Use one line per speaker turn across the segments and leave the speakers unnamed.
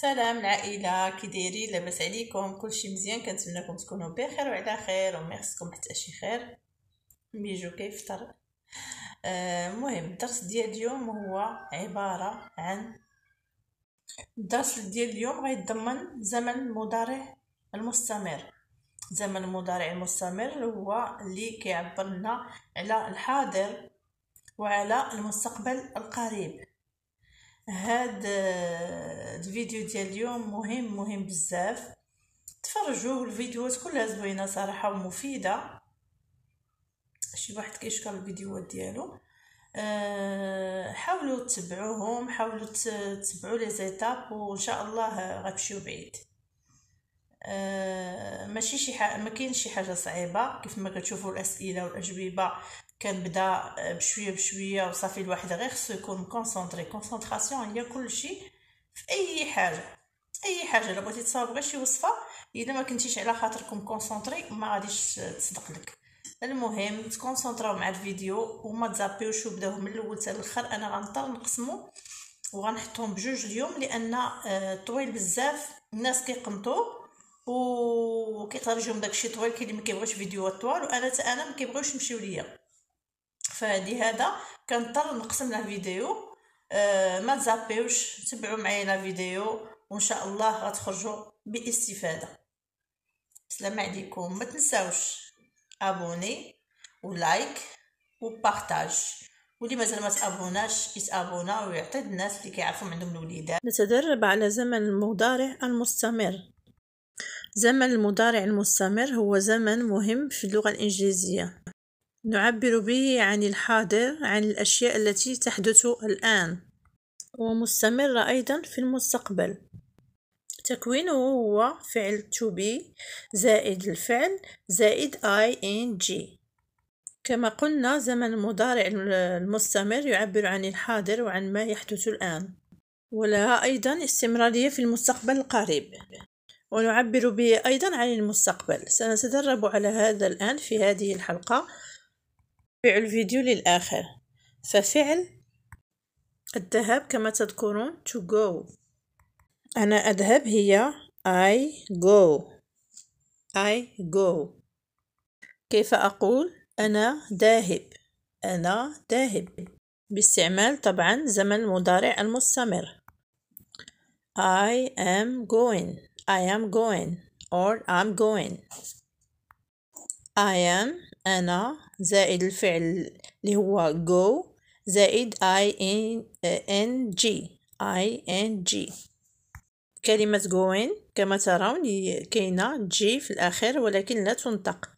سلام العائله كي دايرين لاباس عليكم كلشي مزيان كنتمناكم تكونوا بخير وعلى خير وما حتى شي خير ميجو كيفطر المهم آه الدرس ديال اليوم هو عباره عن الدرس ديال اليوم غيتضمن زمن المضارع المستمر زمن المضارع المستمر هو اللي كيعبر لنا على الحاضر وعلى المستقبل القريب هاد آه، الفيديو ديال اليوم مهم مهم بزاف تفرجوا الفيديوهات كلها زوينه صراحه ومفيده شي واحد كيشكر الفيديوهات ديالو آه، حاولوا تتبعوهم حاولوا تتبعوا لي زيتاب وان شاء الله غتمشيو بعيد آه، ماشي شي ما كاينش شي حاجه صعيبه كيف ما كتشوفوا الاسئله والاجوبه كنبدا آه، بشويه بشويه وصافي الواحد غير خصو يكون كونسونطري كونسونطراسيون هي كلشي في اي حاجه اي حاجه الا بغيتي تصاوب غير شي وصفه الا ما كنتيش على خاطركم كونسونطري ما غاديش آه، تصدق لك المهم تكونسونطراو مع الفيديو وما تزابيوش وبداو من الاول حتى الاخر انا غنضطر نقسمو وغنحطهم بجوج اليوم لان آه، طويل بزاف الناس كيقمطو وكيخرجهم داكشي طويل كاين اللي ما كيبغيش فيديوهات طوال وانا حتى انا ما كيبغيوش يمشيو ليا فلهذا هذا كنضطر نقسم له فيديو آه، ما تزابيوش تبعوا معايا لا فيديو وان شاء الله غتخرجوا باستفاده السلام عليكم ما تنساوش ابوني ولايك وبارطاج واللي مازال ما تابوناش يتابونا ويعطي الناس اللي كيعرفوا عندهم الوليدات نتدرب على زمن المضارع المستمر زمن المضارع المستمر هو زمن مهم في اللغه الانجليزيه نعبر به عن الحاضر عن الأشياء التي تحدث الآن ومستمرة أيضا في المستقبل تكوينه هو فعل to be زائد الفعل زائد ing كما قلنا زمن المضارع المستمر يعبر عن الحاضر وعن ما يحدث الآن ولها أيضا استمرارية في المستقبل القريب ونعبر به أيضا عن المستقبل سنتدرب على هذا الآن في هذه الحلقة تابعوا الفيديو للآخر ففعل الذهاب كما تذكرون to go أنا أذهب هي I go I go كيف أقول أنا ذاهب أنا ذاهب باستعمال طبعا زمن المضارع المستمر I am going I am going or I'm going I am أنا زائد الفعل اللي هو go زائد ing ing كلمة going كما ترون كاينة جي في الأخير ولكن لا تنطق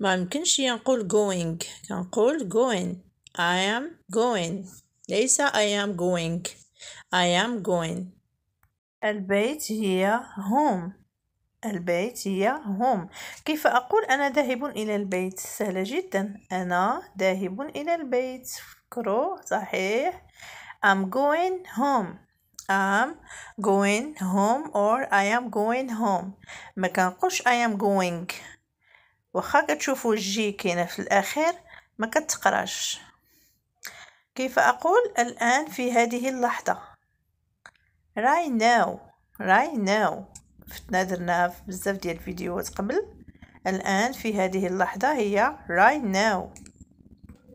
ما يمكنش نقول going كنقول going I am going ليس I am going I am going البيت هي home البيت هي هوم كيف أقول أنا ذاهب إلى البيت سهلة جدا أنا ذاهب إلى البيت كرو صحيح I'm going home I'm going home or I am going home ما كنقولش I am going واخا كتشوفوا الجي كاينه في الاخير ما كتقراش كيف اقول الان في هذه اللحظه right now right now شفتنا درناها في بزاف ديال الفيديوهات قبل الان في هذه اللحظه هي right now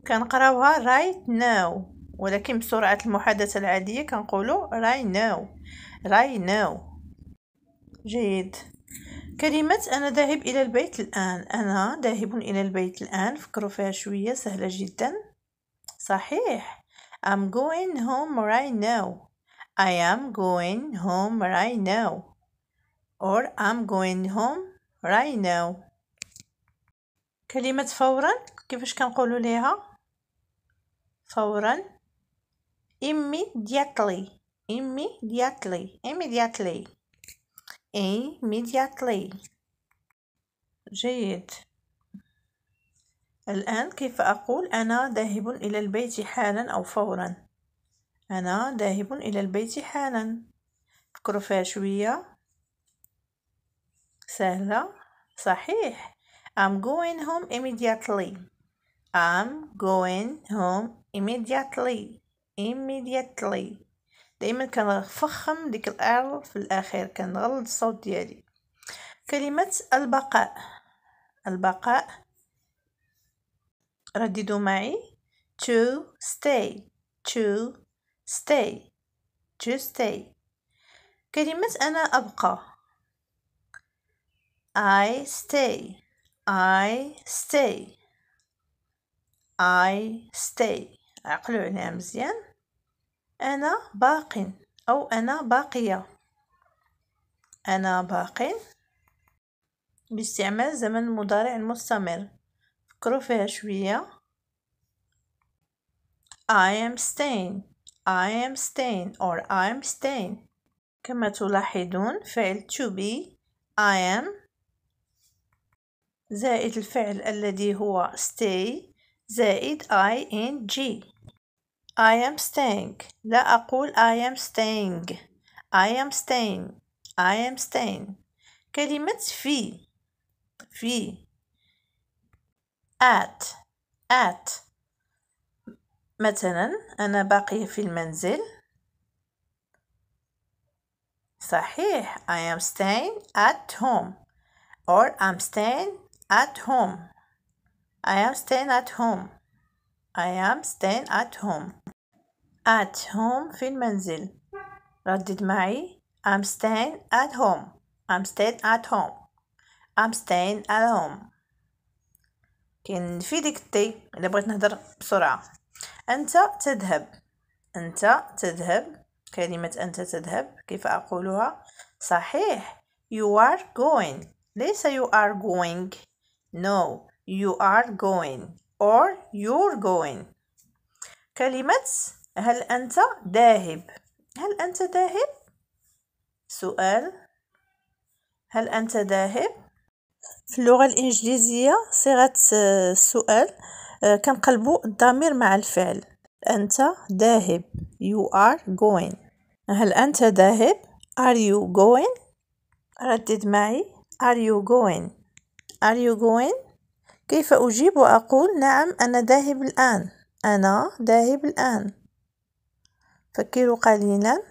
كنقراوها right now ولكن بسرعه المحادثه العاديه كنقولوا right now right now جيد كلمة أنا ذاهب إلى البيت الآن أنا ذاهب إلى البيت الآن فكروا فيها شوية سهلة جدا صحيح I'm going home right now I am going home right now or I'm going home right now كلمة فورا كيفاش كنقولوا ليها فورا immediately immediately immediately immediately جيد الآن كيف أقول أنا ذاهب إلى البيت حالا أو فورا أنا ذاهب إلى البيت حالا فكروا فيها شوية سهلة صحيح I'm going home immediately I'm going home immediately immediately دايما كنفخم ديك الار في الاخير كنغلط الصوت ديالي كلمة البقاء البقاء رددوا معي to stay to stay to stay كلمة أنا أبقى I stay. I stay. I stay. عقلوا عليها مزيان أنا باق أو أنا باقية أنا باق باستعمال زمن المضارع المستمر فكروا فيها شوية I am staying I am staying or I am staying كما تلاحظون فعل to be I am زائد الفعل الذي هو stay زائد ing I am staying لا أقول I am staying I am staying I am staying كلمة في في at at مثلا أنا باقية في المنزل صحيح I am staying at home or I'm staying at home I am staying at home I am staying at home at home في المنزل ردد معي I'm staying at home I'm staying at home I'm staying at home كاين كنفيدك تي إلا بغيت نهضر بسرعة أنت تذهب أنت تذهب كلمة أنت تذهب كيف أقولها صحيح you are going ليس you are going No, you are going or you're going كلمة هل أنت ذاهب هل أنت ذاهب سؤال هل أنت ذاهب في اللغة الإنجليزية صيغة السؤال آه، كنقلبو الضمير مع الفعل أنت ذاهب you are going هل أنت ذاهب are you going ردد معي are you going Are you going? كيف أجيب وأقول نعم أنا ذاهب الآن أنا ذاهب الآن فكروا قليلا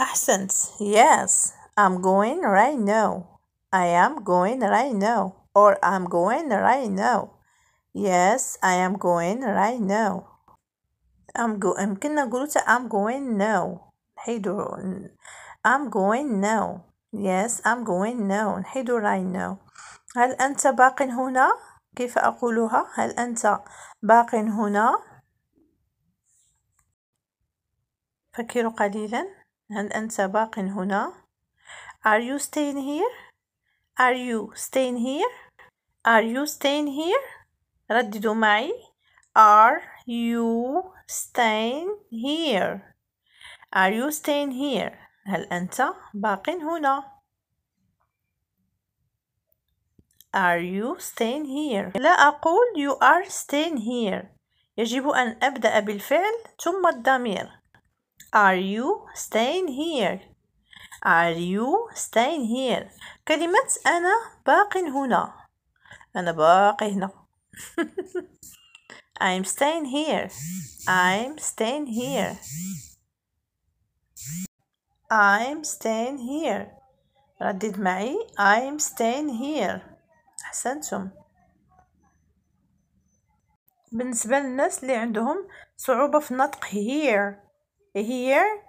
أحسنت Yes I'm going right now I am going right now or I'm going right now Yes I am going right now I'm going I'm going now I'm going now Yes, I'm going now. نحيد right now. هل أنت باق هنا؟ كيف أقولها؟ هل أنت باق هنا؟ فكروا قليلا. هل أنت باق هنا؟ Are you staying here? Are you staying here? Are you staying here? رددوا معي. Are you staying here? Are you staying here? هل أنت باق هنا؟ Are you staying here? لا أقول you are staying here. يجب أن أبدأ بالفعل ثم الضمير. Are you staying here? Are you staying here? كلمة أنا باق هنا. أنا باقي هنا. I'm staying here. I'm staying here. I'm staying here ردد معي I'm staying here أحسنتم بالنسبة للناس اللي عندهم صعوبة في النطق here here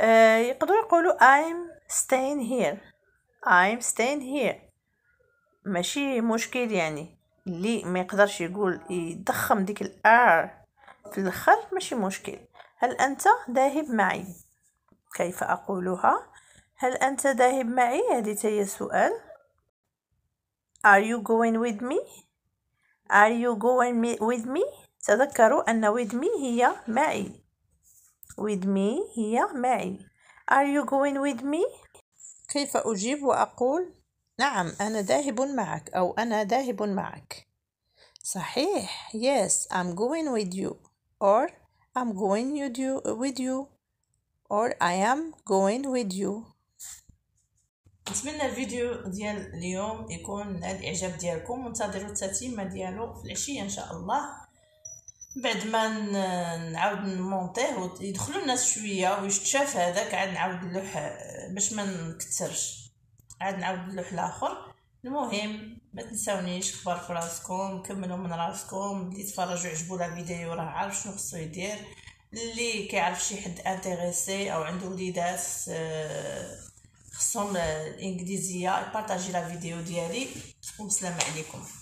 آه يقدروا يقولوا I'm staying here I'm staying here ماشي مشكل يعني اللي ما يقدرش يقول يضخم ديك الار في الاخر ماشي مشكل هل انت ذاهب معي كيف أقولها؟ هل أنت ذاهب معي؟ هذه هي السؤال Are you going with me? Are you going with me? تذكروا أن with me هي معي with me هي معي Are you going with me? كيف أجيب وأقول نعم أنا ذاهب معك أو أنا ذاهب معك صحيح yes I'm going with you or I'm going with you or I am going with you نتمنى الفيديو ديال اليوم يكون نال الاعجاب ديالكم وانتظروا التتمه ديالو في العشيه ان شاء الله بعد ما نعاود نمونطيه ويدخلوا الناس شويه ويشتشاف هذاك عاد نعاود نلوح باش ما نكثرش عاد نعاود نلوح الاخر المهم ما تنساونيش خبر في راسكم كملوا من راسكم اللي تفرجوا عجبو لا فيديو راه عارف شنو خصو يدير اللي كيعرف شي حد انتريسي او عنده وليدات آه، خصهم الانجليزيه آه، بارطاجي لا فيديو ديالي والسلام عليكم